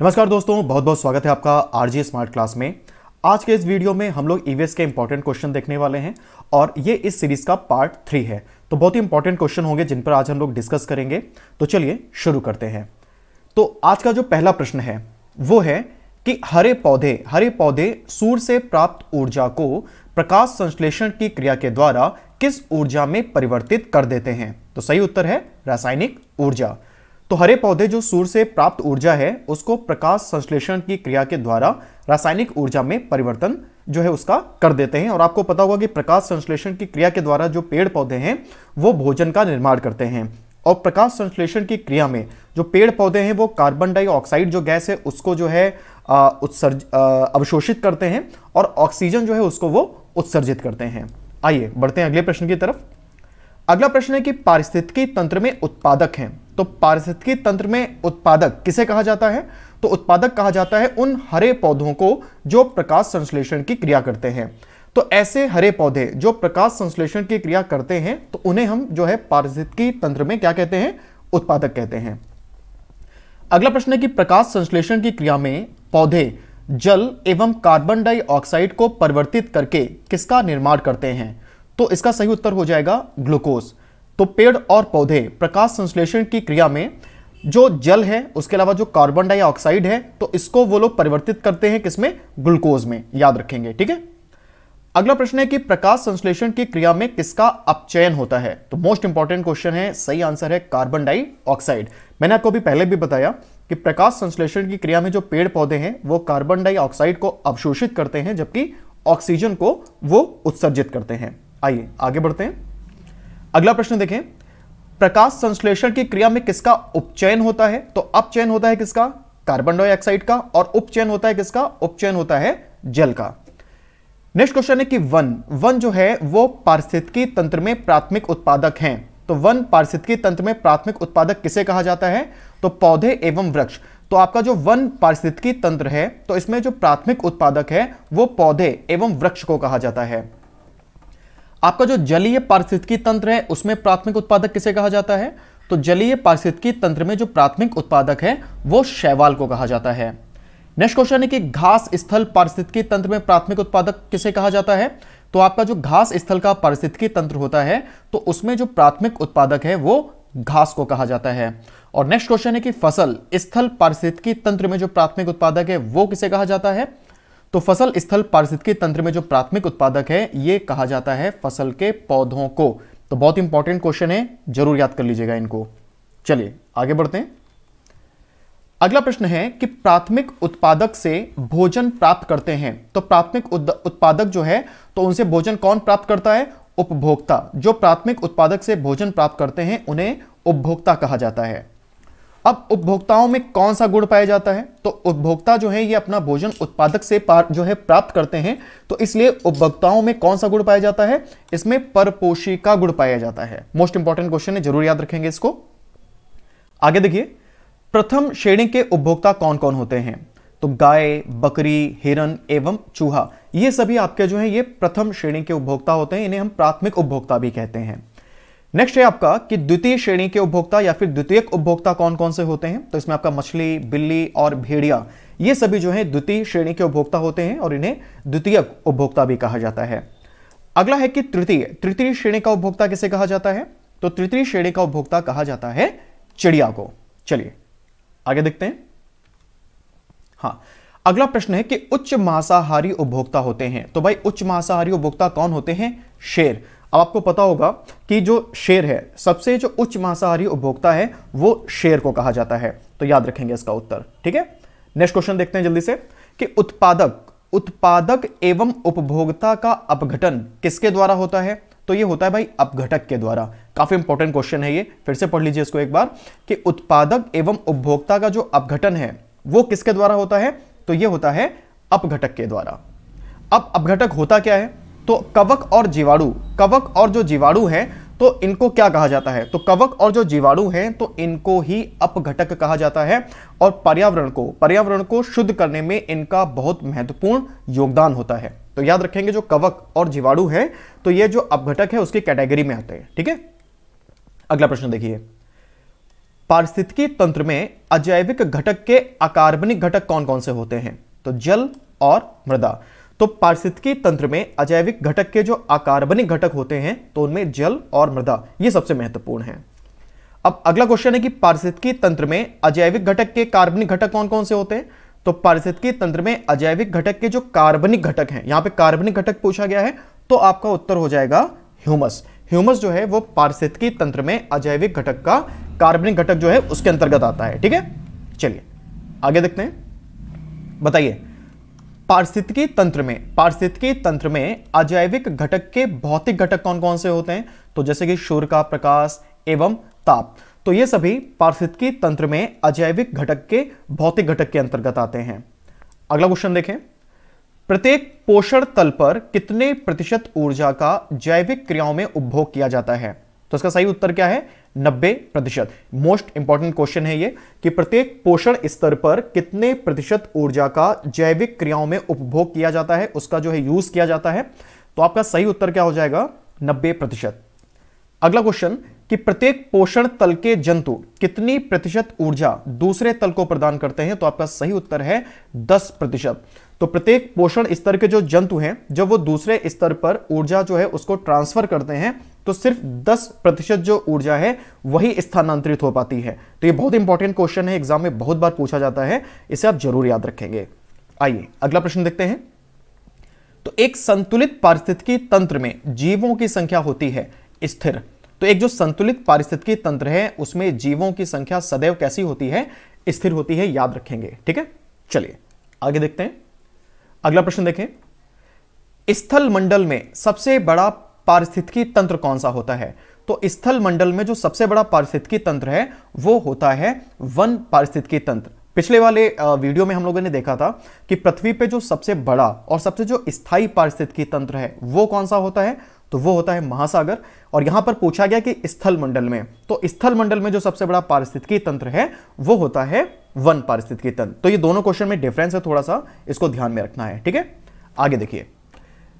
नमस्कार दोस्तों बहुत बहुत स्वागत है आपका आरजी स्मार्ट क्लास में आज के इस वीडियो में हम लोग ईवीएस e के इंपॉर्टेंट क्वेश्चन देखने वाले हैं और ये इस सीरीज का पार्ट थ्री है तो बहुत ही इंपॉर्टेंट क्वेश्चन होंगे जिन पर आज हम लोग डिस्कस करेंगे तो चलिए शुरू करते हैं तो आज का जो पहला प्रश्न है वो है कि हरे पौधे हरे पौधे सूर्य से प्राप्त ऊर्जा को प्रकाश संश्लेषण की क्रिया के द्वारा किस ऊर्जा में परिवर्तित कर देते हैं तो सही उत्तर है रासायनिक ऊर्जा तो हरे पौधे जो सूर्य से प्राप्त ऊर्जा है उसको प्रकाश संश्लेषण की क्रिया के द्वारा रासायनिक ऊर्जा में परिवर्तन जो है उसका कर देते हैं और आपको पता होगा कि प्रकाश संश्लेषण की क्रिया के द्वारा जो पेड़ पौधे हैं वो भोजन का निर्माण करते हैं और प्रकाश संश्लेषण की क्रिया में जो पेड़ पौधे हैं वो कार्बन डाइऑक्साइड जो गैस है उसको जो है उत्सर्ज अवशोषित करते हैं और ऑक्सीजन जो है उसको वो उत्सर्जित करते हैं आइए बढ़ते हैं अगले प्रश्न की तरफ अगला प्रश्न है कि पारिस्थितिकी तंत्र में उत्पादक हैं तो पारिस्थितिकी तंत्र में उत्पादक किसे कहा जाता है तो उत्पादक कहा जाता है उन हरे पौधों को जो प्रकाश संश्लेषण की क्रिया करते हैं तो ऐसे हरे पौधे जो प्रकाश संश्लेषण की क्रिया करते हैं तो उन्हें हम जो है पारिस्थितिकी तंत्र में क्या कहते हैं उत्पादक कहते हैं अगला प्रश्न है कि प्रकाश संश्लेषण की क्रिया में पौधे जल एवं कार्बन डाइऑक्साइड को परिवर्तित करके किसका निर्माण करते हैं तो इसका सही उत्तर हो जाएगा ग्लूकोज तो पेड़ और पौधे प्रकाश संश्लेषण की क्रिया में जो जल है उसके अलावा जो कार्बन डाइऑक्साइड है तो इसको वो लोग परिवर्तित करते हैं किसमें ग्लूकोज में याद रखेंगे ठीक है अगला प्रश्न है कि प्रकाश संश्लेषण की क्रिया में किसका अपचयन होता है तो मोस्ट इंपॉर्टेंट क्वेश्चन है सही आंसर है कार्बन डाइऑक्साइड मैंने आपको भी पहले भी बताया कि प्रकाश संश्लेषण की क्रिया में जो पेड़ पौधे हैं वो कार्बन डाइऑक्साइड को अवशोषित करते हैं जबकि ऑक्सीजन को वो उत्सर्जित करते हैं आइए आगे बढ़ते हैं अगला प्रश्न देखें प्रकाश संश्लेषण की क्रिया में किसका उपचयन होता है तो अपचयन होता है किसका कार्बन डाइऑक्साइड का और उपचयन होता है किसका उपचयन होता है जल का नेक्स्ट क्वेश्चन है कि वन वन जो है वो पारिस्थितिकी तंत्र में प्राथमिक उत्पादक हैं तो वन पारिस्थितिकी तंत्र में प्राथमिक उत्पादक किसे कहा जाता है तो पौधे एवं वृक्ष तो आपका जो वन पारिस्थितिकी तंत्र है तो इसमें जो प्राथमिक उत्पादक है वो पौधे एवं वृक्ष को कहा जाता है आपका जो जलीय पारिस्थितिकी तंत्र है उसमें प्राथमिक उत्पादक किसे कहा जाता है तो जलीय पारिस्थितिकी तंत्र में जो प्राथमिक उत्पादक है वो शैवाल को कहा जाता है नेक्स्ट क्वेश्चन है कि घास स्थल पारिस्थितिकी तंत्र में प्राथमिक उत्पादक किसे कहा जाता है तो आपका जो घास स्थल का पारिस्थितिकी तंत्र होता है तो उसमें जो प्राथमिक उत्पादक है वो घास को कहा जाता है और नेक्स्ट क्वेश्चन है कि फसल स्थल पारिस्थितिकी तंत्र में जो प्राथमिक उत्पादक है वो किसे कहा जाता है तो फसल स्थल पारिस्थितिकी तंत्र में जो प्राथमिक उत्पादक है ये कहा जाता है फसल के पौधों को तो बहुत इंपॉर्टेंट क्वेश्चन है जरूर याद कर लीजिएगा इनको चलिए आगे बढ़ते हैं अगला प्रश्न है कि प्राथमिक उत्पादक से भोजन प्राप्त करते हैं तो प्राथमिक उत्पादक जो है तो उनसे भोजन कौन प्राप्त करता है उपभोक्ता जो प्राथमिक उत्पादक से भोजन प्राप्त करते हैं उन्हें उपभोक्ता कहा जाता है अब उपभोक्ताओं में कौन सा गुण पाया जाता है तो उपभोक्ता जो है ये अपना भोजन उत्पादक से जो है प्राप्त करते हैं तो इसलिए उपभोक्ताओं में कौन सा गुण पाया जाता है इसमें परपोषी का गुण पाया जाता है मोस्ट इंपॉर्टेंट क्वेश्चन है जरूर याद रखेंगे इसको आगे देखिए प्रथम श्रेणी के उपभोक्ता कौन कौन होते हैं तो गाय बकरी हिरन एवं चूहा ये सभी आपके जो है ये प्रथम श्रेणी के उपभोक्ता होते हैं इन्हें हम प्राथमिक उपभोक्ता भी कहते हैं नेक्स्ट है आपका कि द्वितीय श्रेणी के उपभोक्ता या फिर द्वितीय उपभोक्ता कौन कौन से होते हैं तो इसमें आपका मछली बिल्ली और भेड़िया ये सभी जो है द्वितीय श्रेणी के उपभोक्ता होते हैं और इन्हें द्वितीय उपभोक्ता भी कहा जाता है अगला है कि तृतीय तृतीय श्रेणी का उपभोक्ता किसे कहा जाता है तो तृतीय श्रेणी का उपभोक्ता कहा जाता है चिड़िया को चलिए आगे देखते हैं हाँ अगला प्रश्न है कि उच्च मांसाहारी उपभोक्ता होते हैं तो भाई उच्च मांसाहारी उपभोक्ता कौन होते हैं शेर अब आपको पता होगा कि जो शेर है सबसे जो उच्च मांसाहारी उपभोक्ता है वो शेर को कहा जाता है तो याद रखेंगे इसका उत्तर ठीक है नेक्स्ट क्वेश्चन देखते हैं जल्दी से कि उत्पादक उत्पादक एवं उपभोक्ता का अपघटन किसके द्वारा होता है तो ये होता है भाई अपघटक के द्वारा काफी इंपॉर्टेंट क्वेश्चन है ये फिर से पढ़ लीजिए इसको एक बार कि उत्पादक एवं उपभोक्ता का जो अपघटन है वो किसके द्वारा होता है तो ये होता है अपघटक के द्वारा अब अपघटक होता क्या है तो कवक और जीवाणु कवक और जो जीवाणु हैं तो इनको क्या कहा जाता है तो कवक और जो जीवाणु हैं तो इनको ही अपघटक कहा जाता है और पर्यावरण को पर्यावरण को शुद्ध करने में इनका बहुत महत्वपूर्ण योगदान होता है तो याद रखेंगे जो कवक और जीवाणु है तो ये जो अपघटक है उसकी कैटेगरी में आते हैं ठीक है अगला प्रश्न देखिए पारिस्थितिकी तंत्र में अजैविक घटक के अकार्बनिक घटक कौन कौन से होते हैं तो जल और मृदा तो पारिस्थितिकी तंत्र में अजैविक घटक के जो अकार्बनिक घटक होते हैं तो उनमें जल और मृदा ये सबसे महत्वपूर्ण है अब अगला क्वेश्चन है कि पारिस्थितिकी तंत्र में अजैविक घटक के कार्बनिक घटक कौन कौन से होते हैं तो पारिस्थितिकी तंत्र में अजैविक घटक के जो कार्बनिक घटक हैं यहां पे कार्बनिक घटक पूछा गया है तो आपका उत्तर हो जाएगा ह्यूमस ह्यूमस जो है वो पारिस्थितिकी तंत्र में अजैविक घटक का कार्बनिक घटक जो है उसके अंतर्गत आता है ठीक है चलिए आगे देखते हैं बताइए पारिस्थितिकी तंत्र में पारिस्थितिकी तंत्र में अजैविक घटक के भौतिक घटक कौन कौन से होते हैं तो जैसे कि शोर का प्रकाश एवं ताप तो ये सभी पारिस्थितिकी तंत्र में अजैविक घटक के भौतिक घटक के अंतर्गत आते हैं अगला क्वेश्चन देखें प्रत्येक पोषण तल पर कितने प्रतिशत ऊर्जा का जैविक क्रियाओं में उपभोग किया जाता है तो इसका सही उत्तर क्या है नब्बे प्रतिशत मोस्ट इंपॉर्टेंट क्वेश्चन है ये कि प्रत्येक पोषण स्तर पर कितने प्रतिशत ऊर्जा का जैविक क्रियाओं में उपभोग किया जाता है उसका जो है यूज किया जाता है तो आपका सही उत्तर क्या हो जाएगा नब्बे प्रतिशत अगला क्वेश्चन कि प्रत्येक पोषण तल के जंतु कितनी प्रतिशत ऊर्जा दूसरे तल को प्रदान करते हैं तो आपका सही उत्तर है 10 प्रतिशत तो प्रत्येक पोषण स्तर के जो जंतु हैं जब वो दूसरे स्तर पर ऊर्जा जो है उसको ट्रांसफर करते हैं तो सिर्फ 10 प्रतिशत जो ऊर्जा है वही स्थानांतरित हो पाती है तो ये बहुत इंपॉर्टेंट क्वेश्चन है एग्जाम में बहुत बार पूछा जाता है इसे आप जरूर याद रखेंगे आइए अगला प्रश्न देखते हैं तो एक संतुलित पारिस्थितिकी तंत्र में जीवों की संख्या होती है स्थिर तो एक जो संतुलित पारिस्थितिकी तंत्र है उसमें जीवों की संख्या सदैव कैसी होती है स्थिर होती है याद रखेंगे ठीक है चलिए आगे देखते हैं अगला प्रश्न देखें स्थल मंडल में सबसे बड़ा पारिस्थितिकी तंत्र कौन सा होता है तो स्थल मंडल में जो सबसे बड़ा पारिस्थितिकी तंत्र है वो होता है वन पारिस्थितिकी तंत्र पिछले वाले वीडियो में हम लोगों ने देखा था कि पृथ्वी पे जो सबसे बड़ा और सबसे जो स्थायी पारिस्थितिकी तंत्र है वो कौन सा होता है तो वो होता है महासागर और यहां पर पूछा गया कि स्थल मंडल में तो स्थल मंडल में जो सबसे बड़ा पारिस्थितिकी तंत्र है वो होता है वन पारिस्थितिकी तंत्र तो ये दोनों क्वेश्चन में डिफरेंस है थोड़ा सा इसको ध्यान में रखना है ठीक है आगे देखिए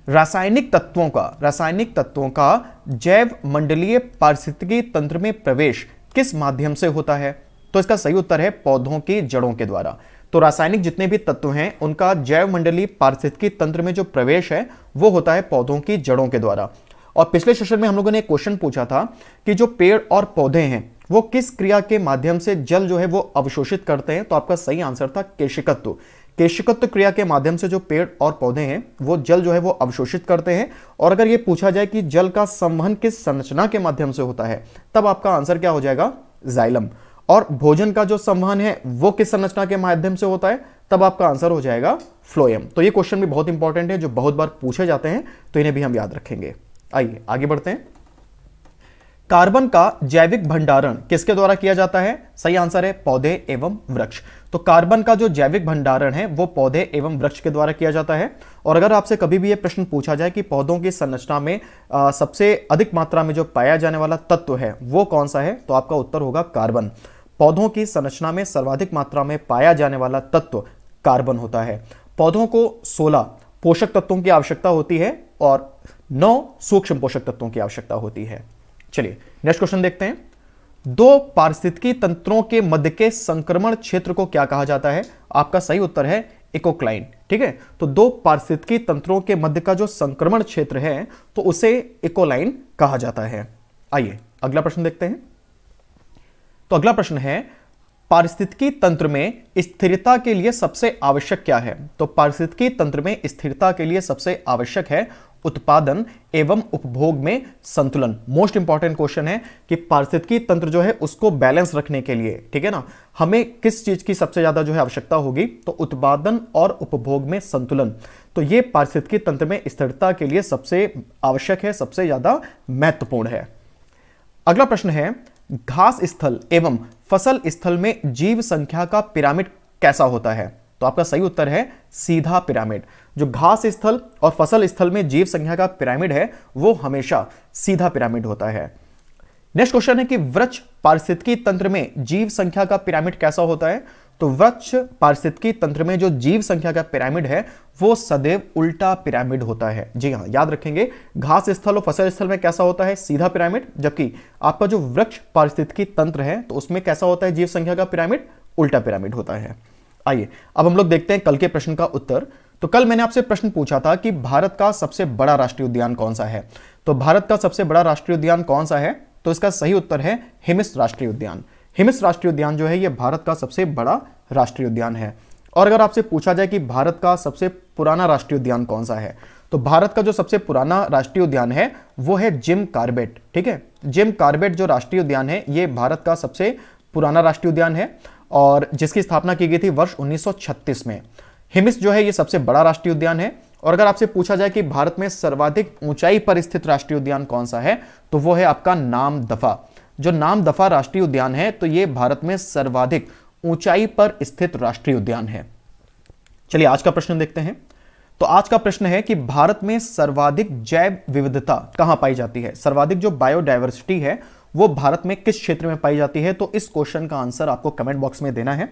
रासायनिक तत्वों का रासायनिक तत्वों का जैव मंडलीय पारिस्थितिकी तंत्र में प्रवेश किस माध्यम से होता है तो इसका सही उत्तर है पौधों की जड़ों के द्वारा तो रासायनिक जितने भी तत्व हैं उनका मंडली पारिस्थितिकी तंत्र में जो प्रवेश है वो होता है पौधों की जड़ों के द्वारा और पिछले सेशन में हम लोगों ने एक क्वेश्चन पूछा था कि जो पेड़ और पौधे हैं वो किस क्रिया के माध्यम से जल जो है वो अवशोषित करते हैं तो आपका सही आंसर था केशिकत्व केशिकत्व क्रिया के माध्यम से जो पेड़ और पौधे हैं वो जल जो है वो अवशोषित करते हैं और अगर ये पूछा जाए कि जल का संवहन किस संरचना के माध्यम से होता है तब आपका आंसर क्या हो जाएगा जाइलम और भोजन का जो संवहन है वो किस संरचना के माध्यम से होता है तब आपका आंसर हो जाएगा फ्लोएम तो ये क्वेश्चन भी बहुत इंपॉर्टेंट है जो बहुत बार पूछे जाते हैं तो इन्हें भी हम याद रखेंगे आइए आगे बढ़ते हैं कार्बन का जैविक भंडारण किसके द्वारा किया जाता है सही आंसर है पौधे एवं वृक्ष तो कार्बन का जो जैविक भंडारण है वो पौधे एवं वृक्ष के द्वारा किया जाता है और अगर आपसे कभी भी ये प्रश्न पूछा जाए कि पौधों की संरचना में आ, सबसे अधिक मात्रा में जो पाया जाने वाला तत्व है वो कौन सा है तो आपका उत्तर होगा कार्बन पौधों की संरचना में सर्वाधिक मात्रा में पाया जाने वाला तत्व कार्बन होता है पौधों को 16 पोषक तत्वों की आवश्यकता होती है और 9 सूक्ष्म पोषक तत्वों की आवश्यकता होती है चलिए नेक्स्ट क्वेश्चन देखते हैं दो पारिस्थितिकी तंत्रों के मध्य के संक्रमण क्षेत्र को क्या कहा जाता है आपका सही उत्तर है इकोक्लाइन ठीक है तो दो पारिस्थितिकी तंत्रों के मध्य का जो संक्रमण क्षेत्र है तो उसे इकोलाइन कहा जाता है आइए अगला प्रश्न देखते हैं तो अगला प्रश्न है पारिस्थितिकी तंत्र में स्थिरता के लिए सबसे आवश्यक क्या है तो पारिस्थितिकी तंत्र में स्थिरता के लिए सबसे आवश्यक है उत्पादन एवं उपभोग में संतुलन मोस्ट इंपॉर्टेंट क्वेश्चन है कि पारिस्थितिकी तंत्र जो है उसको बैलेंस रखने के लिए ठीक है ना हमें किस चीज की सबसे ज्यादा जो है आवश्यकता होगी तो उत्पादन और उपभोग में संतुलन तो यह पारिस्थितिकी तंत्र में स्थिरता के लिए सबसे आवश्यक है सबसे ज्यादा महत्वपूर्ण है अगला प्रश्न है घास स्थल एवं फसल स्थल में जीव संख्या का पिरामिड कैसा होता है तो आपका सही उत्तर है सीधा पिरामिड जो घास स्थल और फसल स्थल में जीव संख्या का पिरामिड है वो हमेशा सीधा पिरामिड होता है नेक्स्ट क्वेश्चन है कि वृक्ष पारिस्थितिकी तंत्र में जीव संख्या का पिरामिड कैसा होता है तो वृक्ष पारिस्थितिकी तंत्र में जो जीव संख्या का पिरामिड है वो सदैव उल्टा पिरामिड होता है जी हाँ याद रखेंगे घास स्थल और फसल स्थल में कैसा होता है सीधा पिरामिड जबकि आपका जो वृक्ष पारिस्थितिकी तंत्र है तो उसमें कैसा होता है जीव संख्या का पिरामिड उल्टा पिरामिड होता है आइए अब हम लोग देखते हैं कल के प्रश्न का उत्तर तो कल मैंने आपसे प्रश्न पूछा था कि भारत का सबसे बड़ा राष्ट्रीय उद्यान कौन सा है तो भारत का सबसे बड़ा राष्ट्रीय उद्यान कौन सा है तो इसका सही उत्तर है हिमिस राष्ट्रीय उद्यान हिमिस राष्ट्रीय उद्यान जो है ये भारत का सबसे बड़ा राष्ट्रीय उद्यान है और अगर आपसे पूछा जाए कि भारत का सबसे पुराना राष्ट्रीय उद्यान कौन सा है तो भारत का जो सबसे पुराना राष्ट्रीय उद्यान है वो है जिम कार्बेट ठीक है जिम कार्बेट जो राष्ट्रीय उद्यान है ये भारत का सबसे पुराना राष्ट्रीय उद्यान है और जिसकी स्थापना की गई थी वर्ष 1936 में हिमिस जो है ये सबसे बड़ा राष्ट्रीय उद्यान है और अगर आपसे पूछा जाए कि भारत में सर्वाधिक ऊंचाई पर स्थित राष्ट्रीय उद्यान कौन सा है तो वो है आपका नाम दफा जो नाम दफा राष्ट्रीय उद्यान है तो ये भारत में सर्वाधिक ऊंचाई पर स्थित राष्ट्रीय उद्यान है चलिए आज का प्रश्न देखते हैं तो आज का प्रश्न है कि भारत में सर्वाधिक जैव विविधता कहां पाई जाती है सर्वाधिक जो बायोडाइवर्सिटी है वो भारत में किस क्षेत्र में पाई जाती है तो इस क्वेश्चन का आंसर आपको कमेंट बॉक्स में देना है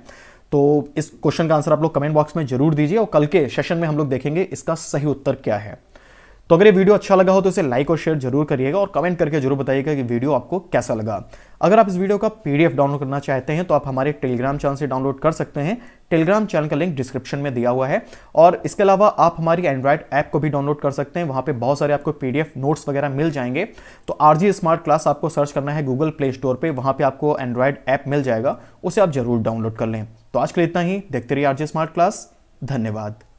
तो इस क्वेश्चन का आंसर आप लोग कमेंट बॉक्स में जरूर दीजिए और कल के सेशन में हम लोग देखेंगे इसका सही उत्तर क्या है तो अगर ये वीडियो अच्छा लगा हो तो इसे लाइक और शेयर जरूर करिएगा और कमेंट करके जरूर बताइएगा कि वीडियो आपको कैसा लगा अगर आप इस वीडियो का पीडीएफ डाउनलोड करना चाहते हैं तो आप हमारे टेलीग्राम चैनल से डाउनलोड कर सकते हैं टेलीग्राम चैनल का लिंक डिस्क्रिप्शन में दिया हुआ है और इसके अलावा आप हमारी एंड्रॉयड ऐप को भी डाउनलोड कर सकते हैं वहाँ पर बहुत सारे आपको पी नोट्स वगैरह मिल जाएंगे तो आर स्मार्ट क्लास आपको सर्च करना है गूगल प्ले स्टोर पर वहाँ पर आपको एंड्रॉयड ऐप मिल जाएगा उसे आप जरूर डाउनलोड कर लें तो आज के लिए इतना ही देखते रहिए आर स्मार्ट क्लास धन्यवाद